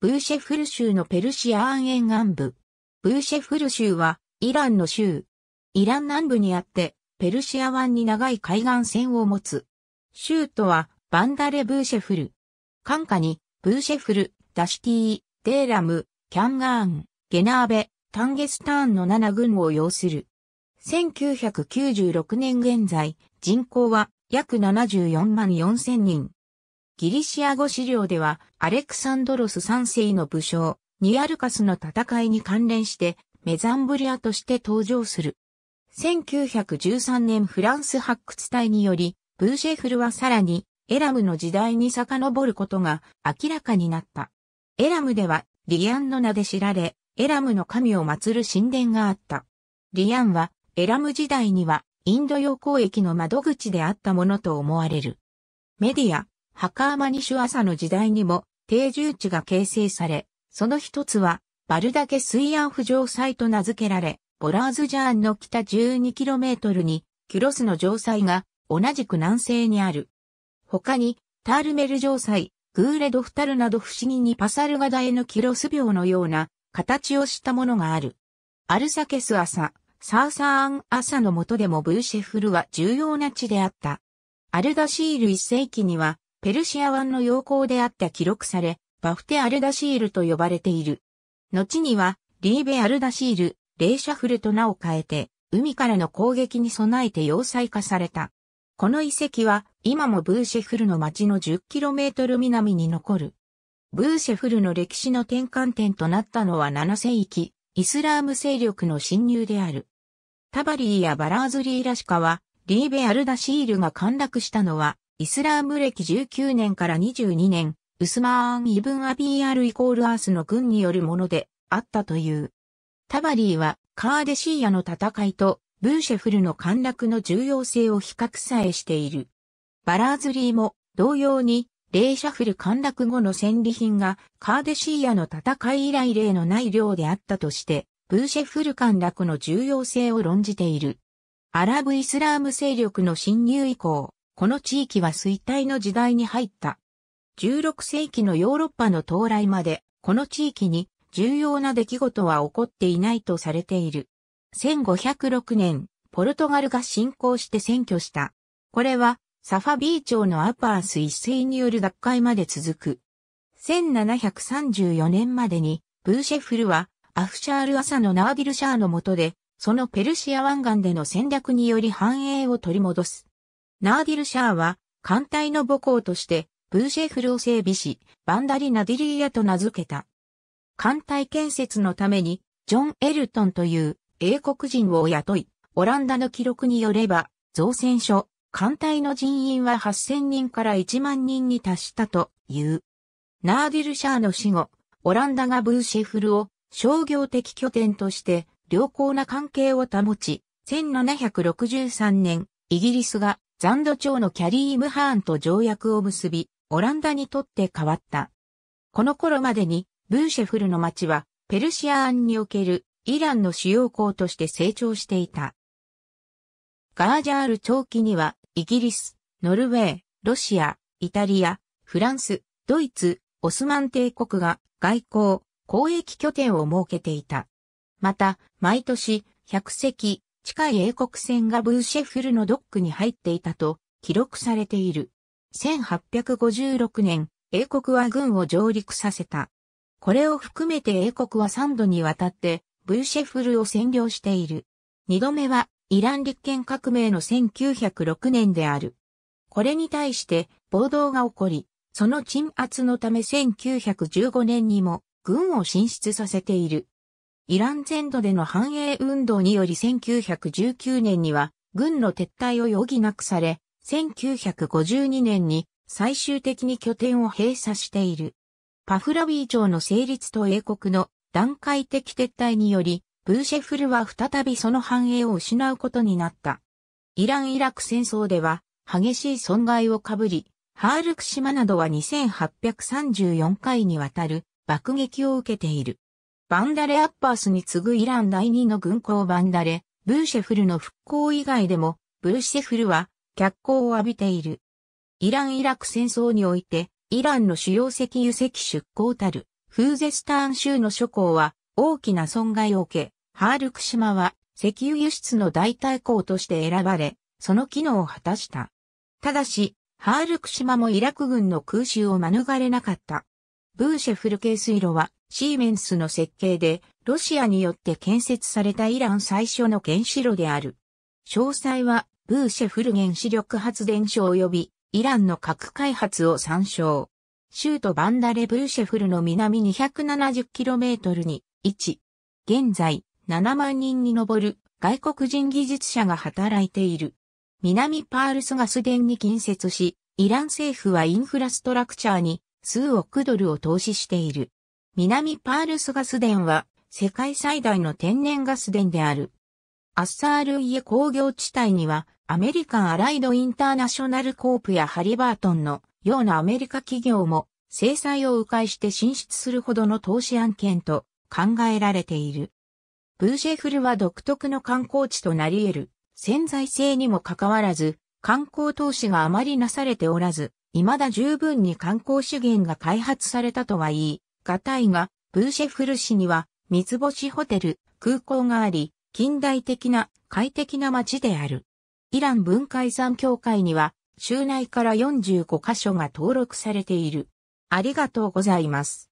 ブーシェフル州のペルシアン沿岸部。ブーシェフル州は、イランの州。イラン南部にあって、ペルシア湾に長い海岸線を持つ。州都は、バンダレ・ブーシェフル。管下に、ブーシェフル、ダシティ、デーラム、キャンガーン、ゲナーベ、タンゲスターンの7軍を要する。1996年現在、人口は約74万4000人。ギリシア語資料では、アレクサンドロス3世の武将、ニアルカスの戦いに関連して、メザンブリアとして登場する。1913年フランス発掘隊により、ブーシェフルはさらに、エラムの時代に遡ることが明らかになった。エラムでは、リアンの名で知られ、エラムの神を祀る神殿があった。リアンは、エラム時代には、インド洋交易の窓口であったものと思われる。メディア、ハカーマニシュアサの時代にも定住地が形成され、その一つは、バルダケ水安浮上祭と名付けられ、ボラーズジャーンの北 12km に、キュロスの城塞が同じく南西にある。他に、タールメル城塞、グーレドフタルなど不思議にパサルガダエのキロス病のような形をしたものがある。アルサケス朝、サーサーアン朝の下でもブーシェフルは重要な地であった。アルダシール1世紀にはペルシア湾の要項であった記録され、バフテ・アルダシールと呼ばれている。後には、リーベ・アルダシール、レーシャフルと名を変えて、海からの攻撃に備えて要塞化された。この遺跡は、今もブーシェフルの町の 10km 南に残る。ブーシェフルの歴史の転換点となったのは7世紀、イスラーム勢力の侵入である。タバリーやバラーズリーラシカは、リーベ・アルダシールが陥落したのはイスラーム歴19年から22年、ウスマーン・イブン・アビー・アル・イコール・アースの軍によるものであったという。タバリーはカーデシーヤの戦いとブーシェフルの陥落の重要性を比較さえしている。バラーズリーも同様にレイシャフル陥落後の戦利品がカーデシーヤの戦い以来例のない量であったとして、ブーシェフル陥落の重要性を論じている。アラブ・イスラーム勢力の侵入以降、この地域は衰退の時代に入った。16世紀のヨーロッパの到来まで、この地域に重要な出来事は起こっていないとされている。1506年、ポルトガルが侵攻して占拠した。これは、サファビー町のアパース一世による奪回まで続く。1734年までに、ブーシェフルは、アフシャール朝のナーディルシャーの下で、そのペルシア湾岸での戦略により繁栄を取り戻す。ナーディルシャーは、艦隊の母校として、ブーシェフルを整備し、バンダリ・ナディリーヤと名付けた。艦隊建設のために、ジョン・エルトンという英国人を雇い、オランダの記録によれば、造船所、艦隊の人員は8000人から1万人に達したという。ナーディルシャーの死後、オランダがブーシェフルを商業的拠点として良好な関係を保ち、1763年、イギリスが残土町のキャリー・ムハーンと条約を結び、オランダにとって変わった。この頃までに、ブーシェフルの町は、ペルシア案におけるイランの主要港として成長していた。ガージャール長期には、イギリス、ノルウェー、ロシア、イタリア、フランス、ドイツ、オスマン帝国が外交、交易拠点を設けていた。また、毎年、100隻、近い英国船がブーシェフルのドックに入っていたと記録されている。1856年、英国は軍を上陸させた。これを含めて英国は3度にわたってブーシェフルを占領している。2度目はイラン立憲革命の1906年である。これに対して暴動が起こり、その鎮圧のため1915年にも軍を進出させている。イラン全土での繁栄運動により1919年には軍の撤退を余儀なくされ、1952年に最終的に拠点を閉鎖している。パフラビー朝の成立と英国の段階的撤退により、ブーシェフルは再びその繁栄を失うことになった。イラン・イラク戦争では激しい損害をかぶり、ハールク島などは2834回にわたる爆撃を受けている。バンダレ・アッパースに次ぐイラン第二の軍港バンダレ、ブーシェフルの復興以外でも、ブーシェフルは脚光を浴びている。イラン・イラク戦争において、イランの主要石油石出港たる、フーゼスターン州の諸港は大きな損害を受け、ハールク島は石油輸出の代替港として選ばれ、その機能を果たした。ただし、ハールク島もイラク軍の空襲を免れなかった。ブーシェフル系水路はシーメンスの設計でロシアによって建設されたイラン最初の原子炉である。詳細はブーシェフル原子力発電所及びイランの核開発を参照。州都バンダレブーシェフルの南 270km に位置。現在7万人に上る外国人技術者が働いている。南パールスガス田に近接し、イラン政府はインフラストラクチャーに数億ドルを投資している。南パールスガス田は世界最大の天然ガス田である。アッサールイエ工業地帯にはアメリカンアライドインターナショナルコープやハリバートンのようなアメリカ企業も制裁を迂回して進出するほどの投資案件と考えられている。ブーシェフルは独特の観光地となり得る潜在性にもかかわらず観光投資があまりなされておらず未だ十分に観光資源が開発されたとは言い、がたいがブーシェフル市には三つ星ホテル、空港があり、近代的な快適な街である。イラン文化遺産協会には、州内から45カ所が登録されている。ありがとうございます。